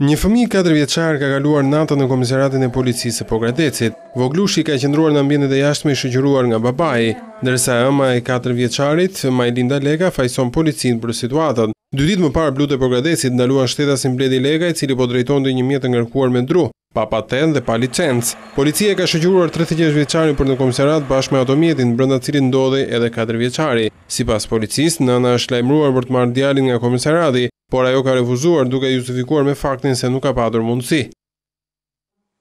Një fëmi 4 vjeqarë ka galuar natën në komisaratin e policisë e pogradecit. Voglushi ka qëndruar në ambjene dhe jashtme i shëgjuruar nga babaj, nërsa ëma e 4 vjeqarit, Majlinda Lega, fajson policin për situatën. Dy ditë më parë blute pogradecit ndaluan shteta si mbledi Lega i cili po drejton dhe një mjetë ngërkuar me dru, pa paten dhe pa licencë. Policia ka shëgjuruar 36 vjeqarit për në komisarat bashkë me automjetin brënda cilin ndodhe edhe 4 vjeqari. Si pas nëna është lajmruar për të marrë djalin nga komisarati, por ajo ka refuzuar duke justifikuar me faktin se nuk ka padur mundësi.